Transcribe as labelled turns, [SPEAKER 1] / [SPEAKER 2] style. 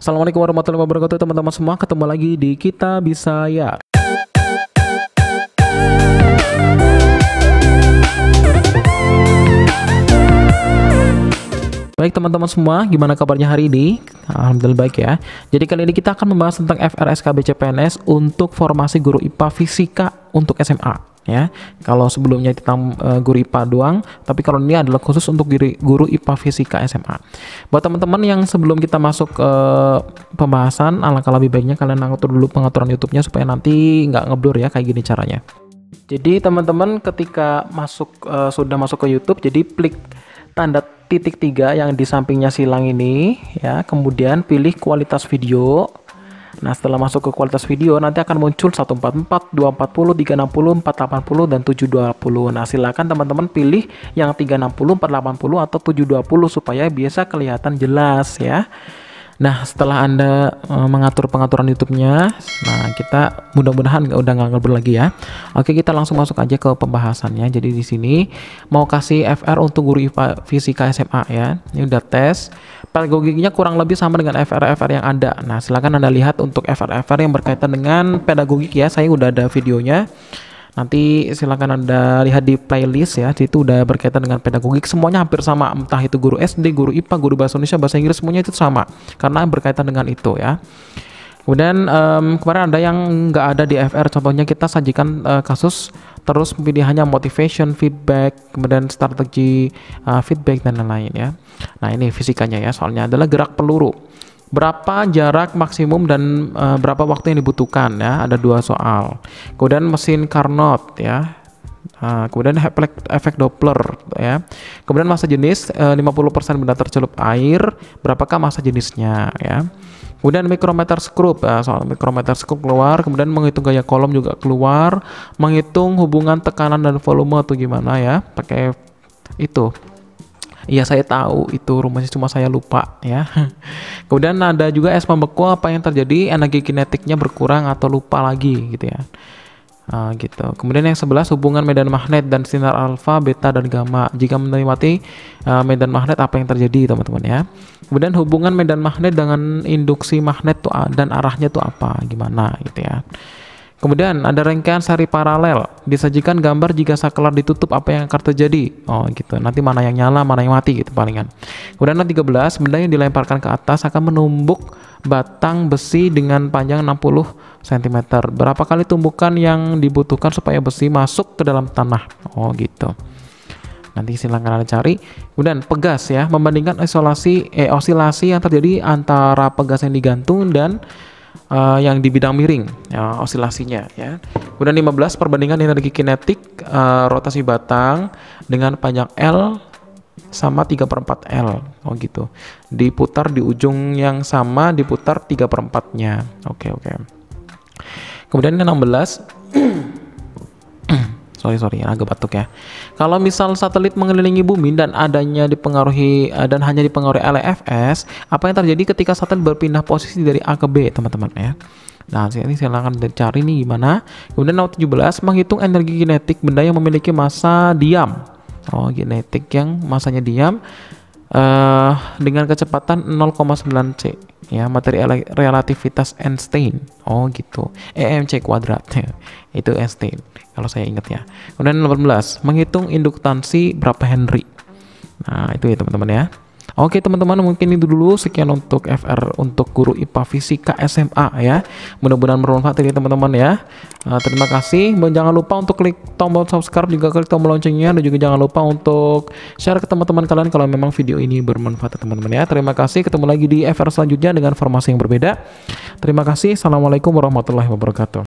[SPEAKER 1] Assalamualaikum warahmatullahi wabarakatuh teman-teman semua ketemu lagi di kita bisa ya Baik teman-teman semua, gimana kabarnya hari ini? Alhamdulillah baik ya. Jadi kali ini kita akan membahas tentang FRSKB CPNS untuk formasi guru IPA Fisika untuk SMA ya. Kalau sebelumnya kita uh, guru IPA doang, tapi kalau ini adalah khusus untuk guru, guru IPA Fisika SMA. Buat teman-teman yang sebelum kita masuk ke uh, pembahasan, alangkah lebih baiknya kalian atur dulu pengaturan YouTube-nya supaya nanti nggak ngeblur ya kayak gini caranya. Jadi teman-teman ketika masuk uh, sudah masuk ke YouTube, jadi klik tanda titik tiga yang di sampingnya silang ini ya, kemudian pilih kualitas video Nah, setelah masuk ke kualitas video, nanti akan muncul 144, 240, 360, 480, dan 720. Nah, silakan teman-teman pilih yang 360, 480, atau 720 supaya biasa kelihatan jelas ya. Nah, setelah Anda eh, mengatur pengaturan YouTube-nya, nah kita mudah-mudahan nggak udah nggak ngelbur lagi ya. Oke, kita langsung masuk aja ke pembahasannya. Jadi di sini mau kasih FR untuk guru IPA fisika SMA ya. Ini udah tes. Pedagogiknya kurang lebih sama dengan FR-FR yang ada. Nah, silakan Anda lihat untuk FR-FR yang berkaitan dengan pedagogik ya. Saya udah ada videonya. Nanti silakan Anda lihat di playlist ya, itu udah berkaitan dengan pedagogik. Semuanya hampir sama, entah itu guru SD, guru IPA, guru bahasa Indonesia, bahasa Inggris, semuanya itu sama karena berkaitan dengan itu ya. Kemudian um, kemarin ada yang nggak ada di FR, contohnya kita sajikan uh, kasus terus pilihannya motivation, feedback, kemudian strategi uh, feedback dan lain-lain ya. Nah ini fisikanya ya, soalnya adalah gerak peluru berapa jarak maksimum dan e, berapa waktu yang dibutuhkan ya ada dua soal kemudian mesin Carnot ya eh, kemudian efek, efek Doppler ya. Kemudian masa jenis eh, 50% benda tercelup air, berapakah masa jenisnya ya. Kemudian mikrometer skrup ya, soal mikrometer skrup keluar, kemudian menghitung gaya kolom juga keluar, menghitung hubungan tekanan dan volume atau gimana ya, pakai itu Iya saya tahu itu rumusnya cuma saya lupa ya. Kemudian ada juga es membeku apa yang terjadi energi kinetiknya berkurang atau lupa lagi gitu ya. Uh, gitu. Kemudian yang sebelah hubungan medan magnet dan sinar alfa, beta dan gamma. Jika menikmati uh, medan magnet apa yang terjadi teman-teman ya. Kemudian hubungan medan magnet dengan induksi magnet tuh, dan arahnya tuh apa, gimana gitu ya. Kemudian ada rangkaian seri paralel. Disajikan gambar jika saklar ditutup apa yang akan terjadi. Oh gitu. Nanti mana yang nyala, mana yang mati gitu palingan. Kemudian ada 13, benda yang dilemparkan ke atas akan menumbuk batang besi dengan panjang 60 cm. Berapa kali tumbukan yang dibutuhkan supaya besi masuk ke dalam tanah? Oh gitu. Nanti silahkan Anda cari. Kemudian pegas ya, membandingkan isolasi eh osilasi yang terjadi antara pegas yang digantung dan uh, yang di bidang miring ya, osilasinya ya. Kemudian 15 perbandingan energi kinetik uh, rotasi batang dengan panjang L sama 3 per 4 L oh gitu diputar di ujung yang sama diputar 3 per 4 nya oke okay, oke okay. kemudian yang 16 sorry sorry agak batuk ya kalau misal satelit mengelilingi bumi dan adanya dipengaruhi eh, dan hanya dipengaruhi LFS apa yang terjadi ketika satelit berpindah posisi dari A ke B teman-teman ya Nah, ini saya akan dicari nih gimana. Kemudian nomor 17 menghitung energi kinetik benda yang memiliki massa diam. Oh, kinetik yang masanya diam uh, dengan kecepatan 0,9 c ya materi relativitas Einstein oh gitu EMC kuadrat itu Einstein kalau saya ingat ya kemudian 18 menghitung induktansi berapa Henry nah itu ya teman-teman ya Oke teman-teman mungkin itu dulu sekian untuk FR untuk guru IPA Fisika SMA ya. Mudah-mudahan bermanfaat ini ya, teman-teman ya. Uh, terima kasih. dan Jangan lupa untuk klik tombol subscribe juga klik tombol loncengnya dan juga jangan lupa untuk share ke teman-teman kalian kalau memang video ini bermanfaat ya, teman-teman ya. Terima kasih. Ketemu lagi di FR selanjutnya dengan formasi yang berbeda. Terima kasih. Assalamualaikum warahmatullahi wabarakatuh.